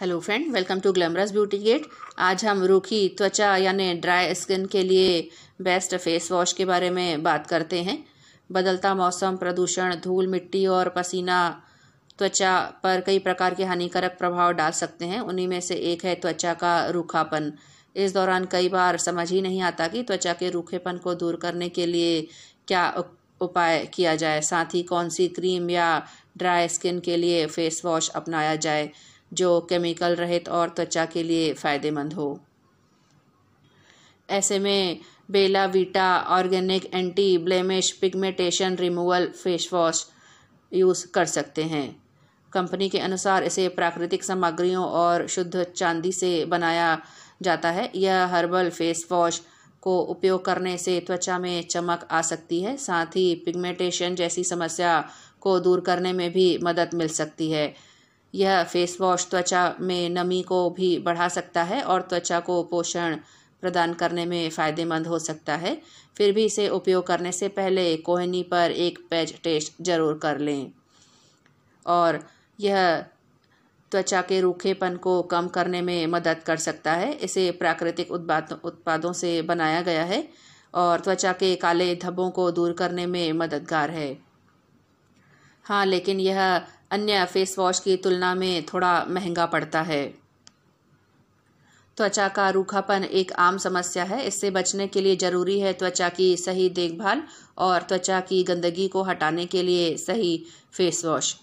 hello friend welcome to glamorous beauty gate आज हम रूखी त्वचा यानी ड्राई स्किन के लिए बेस्ट फेस वॉश के बारे में बात करते हैं बदलता मौसम प्रदूषण धूल मिट्टी और पसीना त्वचा पर कई प्रकार के हानिकारक प्रभाव डाल सकते हैं उन्हीं में से एक है त्वचा का रूखापन इस दौरान कई बार समझ ही नहीं आता कि त्वचा के रूखेपन को दूर करने के लिए क्या उपाय किया जाए साथ ही कौन सी क्रीम या ड्राई स्किन के लिए फेस वॉश अपनाया जाए जो केमिकल रहित और त्वचा के लिए फ़ायदेमंद हो ऐसे में Bella Vita organic anti blemish pigmentation removal face wash use कर सकते हैं कंपनी के अनुसार इसे प्राकृतिक सामग्रियों और शुद्ध चांदी से बनाया जाता है यह हर्बल फेस वॉश को उपयोग करने से त्वचा में चमक आ सकती है साथ ही पिगमेंटेशन जैसी समस्या को दूर करने में भी मदद मिल सकती है यह फेस वॉश त्वचा में नमी को भी बढ़ा सकता है और त्वचा को पोषण प्रदान करने में फ़ायदेमंद हो सकता है फिर भी इसे उपयोग करने से पहले कोहनी पर एक पैच टेस्ट जरूर कर लें और यह त्वचा के रूखेपन को कम करने में मदद कर सकता है इसे प्राकृतिक उत्पाद उत्पादों से बनाया गया है और त्वचा के काले धब्बों को दूर करने में मददगार है हाँ लेकिन यह अन्य फेस वॉश की तुलना में थोड़ा महंगा पड़ता है त्वचा का रूखापन एक आम समस्या है इससे बचने के लिए जरूरी है त्वचा की सही देखभाल और त्वचा की गंदगी को हटाने के लिए सही फेस वॉश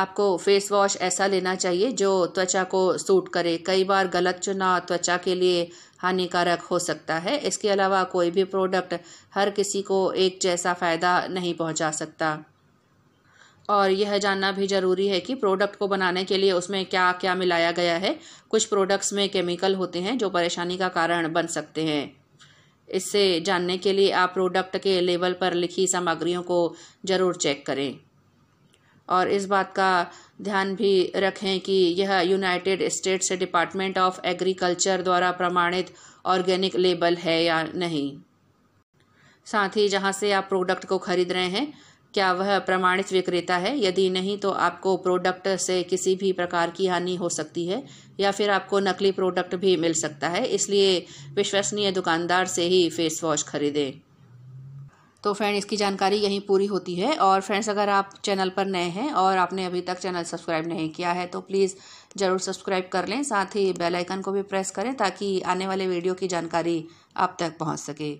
आपको फेस वॉश ऐसा लेना चाहिए जो त्वचा को सूट करे कई बार गलत चुनाव त्वचा के लिए हानिकारक हो सकता है इसके अलावा कोई भी प्रोडक्ट हर किसी को एक जैसा फ़ायदा नहीं पहुंचा सकता और यह जानना भी ज़रूरी है कि प्रोडक्ट को बनाने के लिए उसमें क्या क्या मिलाया गया है कुछ प्रोडक्ट्स में केमिकल होते हैं जो परेशानी का कारण बन सकते हैं इससे जानने के लिए आप प्रोडक्ट के लेवल पर लिखी सामग्रियों को ज़रूर चेक करें और इस बात का ध्यान भी रखें कि यह United States Department of Agriculture द्वारा प्रमाणित ऑर्गेनिक लेबल है या नहीं साथ ही जहाँ से आप प्रोडक्ट को खरीद रहे हैं क्या वह प्रमाणित विक्रेता है यदि नहीं तो आपको प्रोडक्ट से किसी भी प्रकार की हानि हो सकती है या फिर आपको नकली प्रोडक्ट भी मिल सकता है इसलिए विश्वसनीय दुकानदार से ही फेस वॉश खरीदें तो फ्रेंड इसकी जानकारी यहीं पूरी होती है और फ्रेंड्स अगर आप चैनल पर नए हैं और आपने अभी तक चैनल सब्सक्राइब नहीं किया है तो प्लीज़ ज़रूर सब्सक्राइब कर लें साथ ही बेल आइकन को भी प्रेस करें ताकि आने वाले वीडियो की जानकारी आप तक पहुंच सके